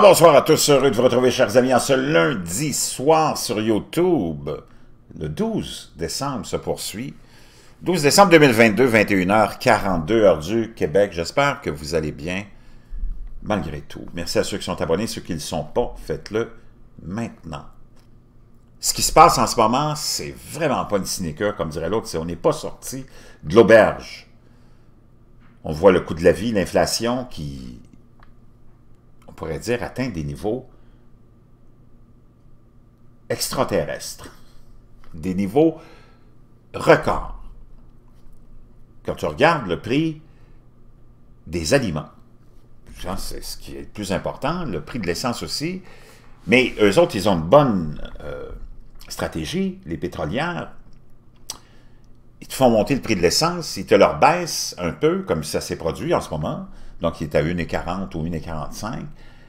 Bonsoir, à tous. Heureux de vous retrouver, chers amis, en ce lundi soir sur YouTube. Le 12 décembre se poursuit. 12 décembre 2022, 21h42, heure du Québec. J'espère que vous allez bien, malgré tout. Merci à ceux qui sont abonnés. Ceux qui ne le sont pas, faites-le maintenant. Ce qui se passe en ce moment, c'est vraiment pas une sinécure, comme dirait l'autre. On n'est pas sorti de l'auberge. On voit le coût de la vie, l'inflation qui pourrait dire, atteint des niveaux extraterrestres, des niveaux records. Quand tu regardes le prix des aliments, c'est ce qui est le plus important, le prix de l'essence aussi, mais eux autres, ils ont une bonne euh, stratégie, les pétrolières, ils te font monter le prix de l'essence, ils te leur baissent un peu, comme ça s'est produit en ce moment, donc il est à 1,40 ou 1,45,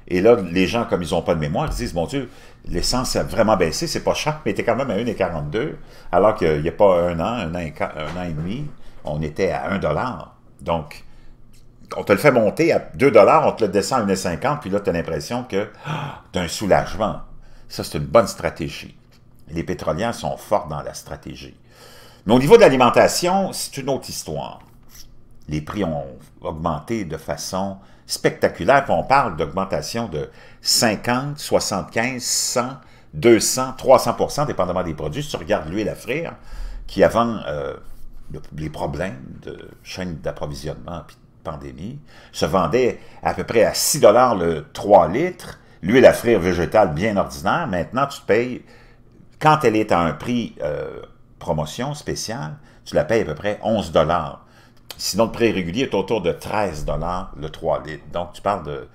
et là, les gens, comme ils n'ont pas de mémoire, ils disent, mon Dieu, l'essence a vraiment baissé, c'est pas cher, mais était quand même à 1,42, alors qu'il n'y a pas un an, un an, et, demi, on était à 1 Donc, on te le fait monter à 2 on te le descend à 1,50, puis là, tu as l'impression que as ah, un soulagement. Ça, c'est une bonne stratégie. Les pétrolières sont forts dans la stratégie. Mais au niveau de l'alimentation, c'est une autre histoire. Les prix ont augmenté de façon spectaculaire, on parle d'augmentation de 50, 75, 100, 200, 300 dépendamment des produits. Si tu regardes l'huile à frire, qui avant euh, les problèmes de chaîne d'approvisionnement et de pandémie, se vendait à peu près à 6 le 3 litres. L'huile à frire végétale bien ordinaire, maintenant tu te payes, quand elle est à un prix euh, promotion spéciale, tu la payes à peu près 11 dollars. Sinon, le prix régulier est autour de 13 dollars le 3 litres. Donc, tu parles de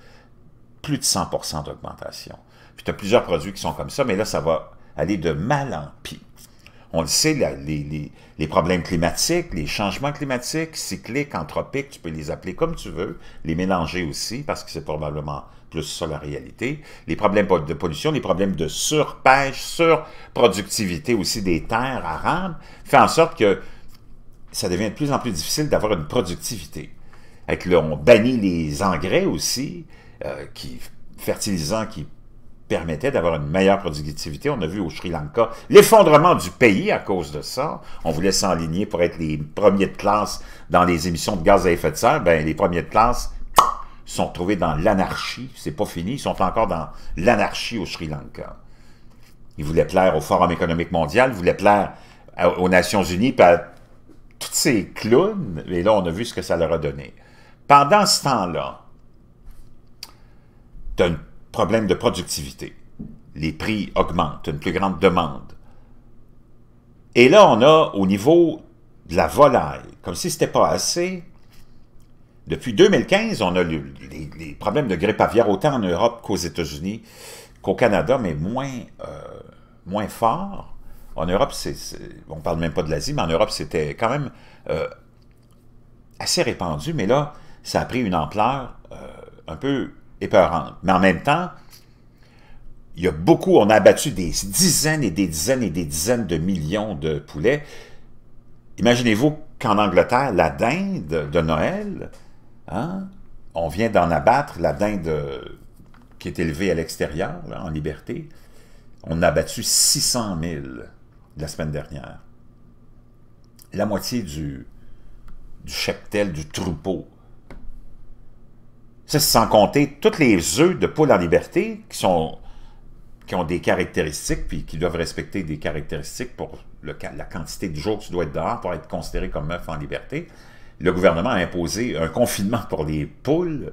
plus de 100 d'augmentation. Puis, tu as plusieurs produits qui sont comme ça, mais là, ça va aller de mal en pis. On le sait, les, problèmes climatiques, les changements climatiques, cycliques, anthropiques, tu peux les appeler comme tu veux, les mélanger aussi, parce que c'est probablement plus ça la réalité. Les problèmes de pollution, les problèmes de surpêche, surproductivité aussi des terres arables, fait en sorte que ça devient de plus en plus difficile d'avoir une productivité. Avec le, on bannit les engrais aussi, euh, qui fertilisants qui permettait d'avoir une meilleure productivité. On a vu au Sri Lanka l'effondrement du pays à cause de ça. On voulait s'enligner pour être les premiers de classe dans les émissions de gaz à effet de serre. Ben, les premiers de classe sont trouvés dans l'anarchie. C'est pas fini, ils sont encore dans l'anarchie au Sri Lanka. Ils voulaient plaire au Forum économique mondial, ils voulaient plaire aux Nations unies, puis à toutes ces clowns. Et là, on a vu ce que ça leur a donné. Pendant ce temps-là, tu as une Problème de productivité. Les prix augmentent, une plus grande demande. Et là, on a au niveau de la volaille, comme si ce n'était pas assez, depuis 2015, on a les, problèmes de grippe aviaire autant en Europe qu'aux États-Unis qu'au Canada, mais moins, euh, moins fort. En Europe, on ne parle même pas de l'Asie, mais en Europe, c'était quand même euh, assez répandu. Mais là, ça a pris une ampleur euh, un peu mais en même temps, il y a beaucoup, on a abattu des dizaines et des dizaines et des dizaines de millions de poulets. Imaginez-vous qu'en Angleterre, la dinde de Noël, hein, on vient d'en abattre, la dinde qui est élevée à l'extérieur, en liberté, on a abattu 600 000 la semaine dernière. La moitié du, du cheptel, du troupeau c'est sans compter tous les œufs de poules en liberté qui sont qui ont des caractéristiques, puis qui doivent respecter des caractéristiques pour la quantité de jours que tu dois être dehors pour être considéré comme œuf en liberté. Le gouvernement a imposé un confinement pour les poules,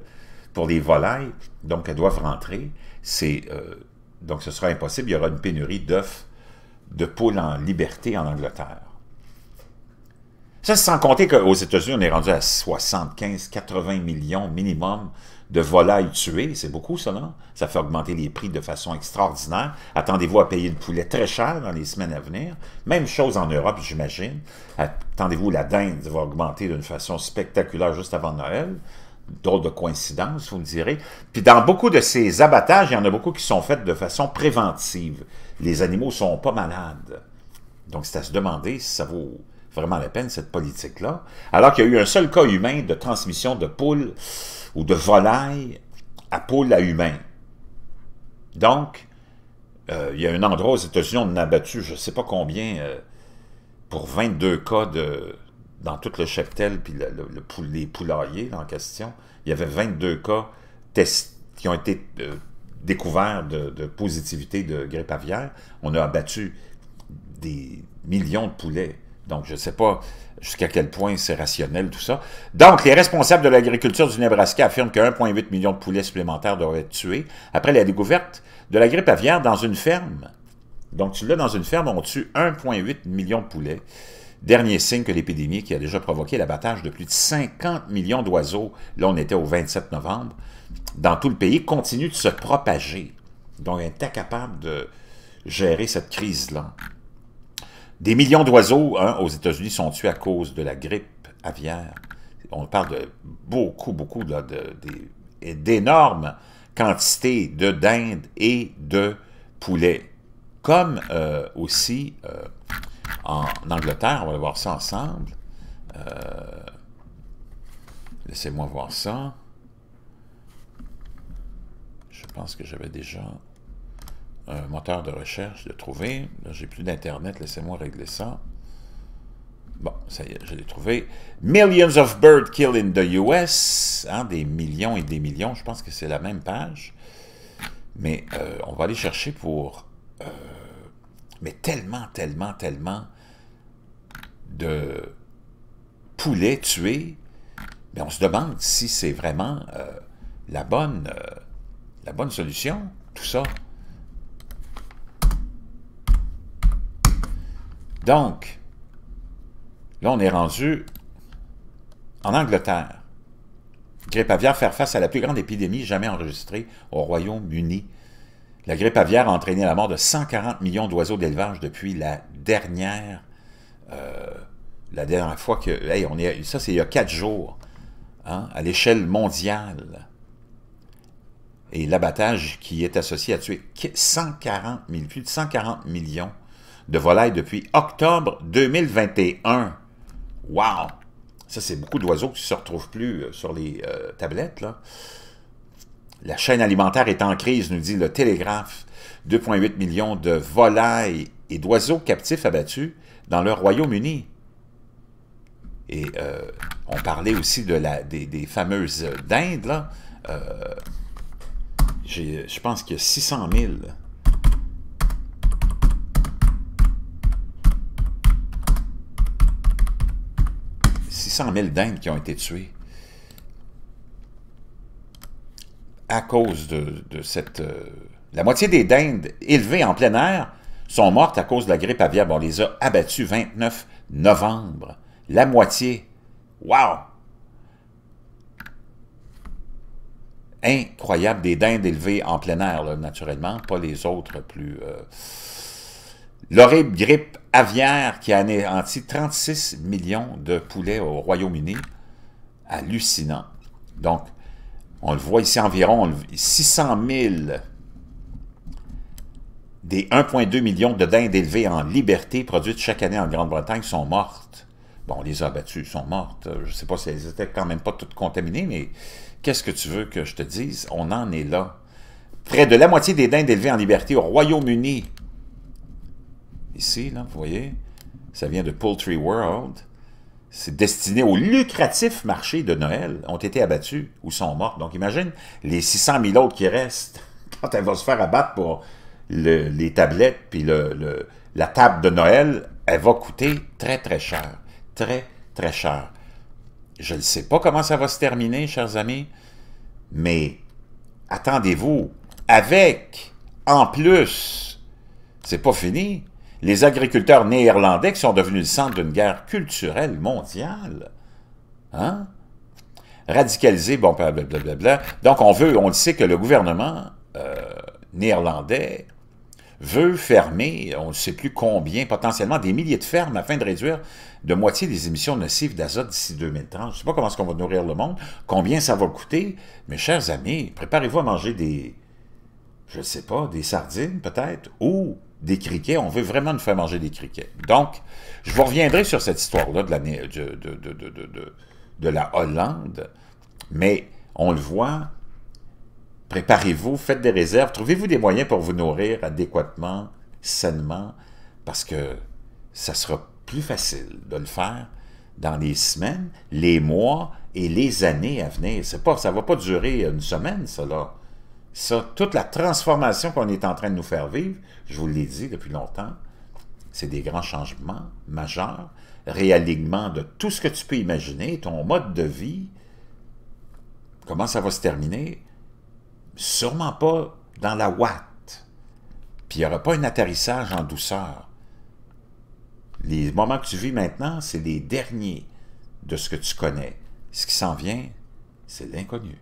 pour les volailles, donc elles doivent rentrer. C'est euh, donc ce sera impossible, il y aura une pénurie d'œufs de poules en liberté en Angleterre. Ça, sans compter qu'aux États-Unis, on est rendu à 75-80 millions minimum de volailles tuées. C'est beaucoup, ça, non? Ça fait augmenter les prix de façon extraordinaire. Attendez-vous à payer le poulet très cher dans les semaines à venir. Même chose en Europe, j'imagine. Attendez-vous, la dinde va augmenter d'une façon spectaculaire juste avant Noël. D'autres de coïncidences, vous me direz. Puis dans beaucoup de ces abattages, il y en a beaucoup qui sont faits de façon préventive. Les animaux sont pas malades. Donc, c'est à se demander si ça vaut vraiment la peine, cette politique-là. Alors qu'il y a eu un seul cas humain de transmission de poules ou de volailles à poules à humains. Donc, euh, il y a un endroit aux États-Unis, on a abattu je ne sais pas combien euh, pour 22 cas de, dans tout le cheptel, puis les poulaillers en question. Il y avait 22 cas qui ont été euh, découverts de, de, positivité de grippe aviaire. On a abattu des millions de poulets. Donc, je ne sais pas jusqu'à quel point c'est rationnel tout ça. Donc, les responsables de l'agriculture du Nebraska affirment que 1,8 million de poulets supplémentaires doivent être tués après la découverte de la grippe aviaire dans une ferme. Donc, là, dans une ferme, on tue 1,8 million de poulets. Dernier signe que l'épidémie qui a déjà provoqué l'abattage de plus de 50 millions d'oiseaux, là on était au 27 novembre, dans tout le pays, continue de se propager. Donc, on était capable de gérer cette crise-là. Des millions d'oiseaux hein, aux États-Unis sont tués à cause de la grippe aviaire. On parle de beaucoup, beaucoup d'énormes de, quantités de dinde et de poulet. Comme euh, aussi euh, en Angleterre, on va voir ça ensemble. Euh, laissez-moi voir ça. Je pense que j'avais déjà un moteur de recherche, de trouver. J'ai plus d'Internet, laissez-moi régler ça. Bon, ça y est, je l'ai trouvé. Millions of birds killed in the US. Hein, des millions et des millions, je pense que c'est la même page. Mais euh, on va aller chercher pour... Euh, mais tellement, tellement, tellement de poulets tués. Mais on se demande si c'est vraiment euh, la, bonne, la bonne solution, tout ça. Donc, là, on est rendu en Angleterre. Grippe aviaire faire face à la plus grande épidémie jamais enregistrée au Royaume-Uni. La grippe aviaire a entraîné la mort de 140 millions d'oiseaux d'élevage depuis la dernière, euh, la dernière fois que... on est, ça, c'est il y a quatre jours, hein, à l'échelle mondiale. Et l'abattage qui est associé à tuer 140 000, de 140 millions de volailles depuis octobre 2021. Wow! Ça, c'est beaucoup d'oiseaux qui ne se retrouvent plus euh, sur les euh, tablettes. Là. La chaîne alimentaire est en crise, nous dit le Télégraphe. 2,8 millions de volailles et d'oiseaux captifs abattus dans le Royaume-Uni. Et euh, on parlait aussi de la, des, fameuses dindes. Là. je pense qu'il y a 600 000 100 000 dindes qui ont été tuées à cause de, cette... Euh, la moitié des dindes élevées en plein air sont mortes à cause de la grippe aviaire. on les a abattus 29 novembre. La moitié. Wow! Incroyable, des dindes élevées en plein air, naturellement, pas les autres plus... Euh, L'horrible grippe aviaire qui a anéanti 36 millions de poulets au Royaume-Uni. Hallucinant. Donc, on le voit ici environ 600 000 des 1,2 millions de dindes élevées en liberté produites chaque année en Grande-Bretagne sont mortes. Bon, on les a abattues, sont mortes. Euh, je ne sais pas si elles étaient quand même pas toutes contaminées, mais qu'est-ce que tu veux que je te dise? On en est là. Près de la moitié des dindes élevées en liberté au Royaume-Uni ici, là, vous voyez, ça vient de Poultry World, c'est destiné au lucratif marché de Noël, ont été abattus ou sont morts. Donc imagine les 600 000 autres qui restent quand elle va se faire abattre pour les tablettes puis la table de Noël, elle va coûter très très cher. Très très cher. Je ne sais pas comment ça va se terminer, chers amis, mais attendez-vous, avec, en plus, c'est pas fini, les agriculteurs néerlandais qui sont devenus le centre d'une guerre culturelle mondiale. Hein? Radicalisés, bon, blablabla. Donc, on veut, on sait que le gouvernement euh, néerlandais veut fermer, on ne sait plus combien, potentiellement des milliers de fermes afin de réduire de moitié les émissions nocives d'azote d'ici 2030. Je ne sais pas comment est-ce qu'on va nourrir le monde, combien ça va coûter, mes chers amis, préparez-vous à manger des, je ne sais pas, des sardines peut-être, ou des criquets. On veut vraiment nous faire manger des criquets. Donc, je vous reviendrai sur cette histoire-là de, de, de, de, la Hollande, mais on le voit, préparez-vous, faites des réserves, trouvez-vous des moyens pour vous nourrir adéquatement, sainement, parce que ça sera plus facile de le faire dans les semaines, les mois et les années à venir. Pas, ça ne va pas durer une semaine, cela. Ça, toute la transformation qu'on est en train de nous faire vivre, je vous l'ai dit depuis longtemps, c'est des grands changements majeurs, réalignement de tout ce que tu peux imaginer, ton mode de vie, comment ça va se terminer, sûrement pas dans la ouate. Puis il n'y aura pas un atterrissage en douceur. Les moments que tu vis maintenant, c'est les derniers de ce que tu connais. Ce qui s'en vient, c'est l'inconnu.